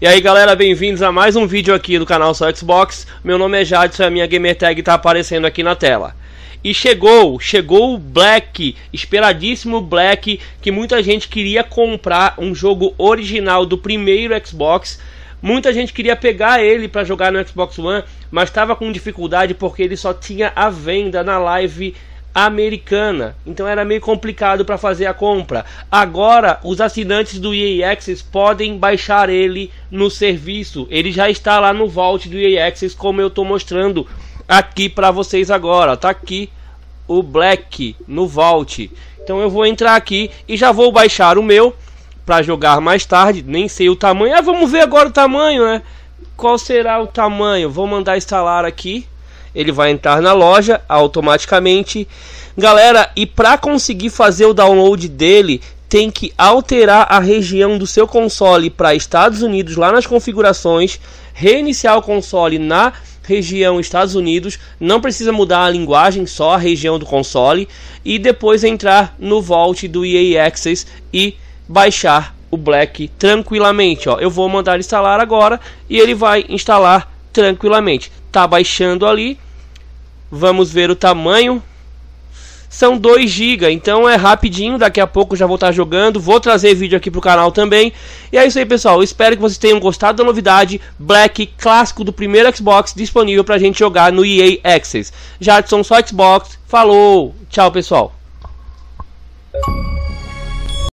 E aí galera, bem-vindos a mais um vídeo aqui do canal Só Xbox. Meu nome é Jadson e a minha gamertag tá aparecendo aqui na tela. E chegou, chegou o Black, esperadíssimo Black, que muita gente queria comprar um jogo original do primeiro Xbox. Muita gente queria pegar ele para jogar no Xbox One, mas estava com dificuldade porque ele só tinha a venda na live americana. Então era meio complicado para fazer a compra. Agora os assinantes do EA Access podem baixar ele no serviço. Ele já está lá no vault do EA Access, como eu estou mostrando aqui para vocês agora. Tá aqui o Black no vault. Então eu vou entrar aqui e já vou baixar o meu para jogar mais tarde. Nem sei o tamanho. Ah, vamos ver agora o tamanho, né? Qual será o tamanho? Vou mandar instalar aqui ele vai entrar na loja automaticamente. Galera, e para conseguir fazer o download dele, tem que alterar a região do seu console para Estados Unidos lá nas configurações, reiniciar o console na região Estados Unidos, não precisa mudar a linguagem, só a região do console, e depois entrar no Vault do EA Access e baixar o Black tranquilamente. Ó. Eu vou mandar instalar agora e ele vai instalar tranquilamente. Tá baixando ali. Vamos ver o tamanho. São 2 GB, então é rapidinho, daqui a pouco já vou estar tá jogando, vou trazer vídeo aqui pro canal também. E é isso aí, pessoal. Espero que vocês tenham gostado da novidade Black clássico do primeiro Xbox disponível pra gente jogar no EA Access. Jadson só Xbox. Falou. Tchau, pessoal.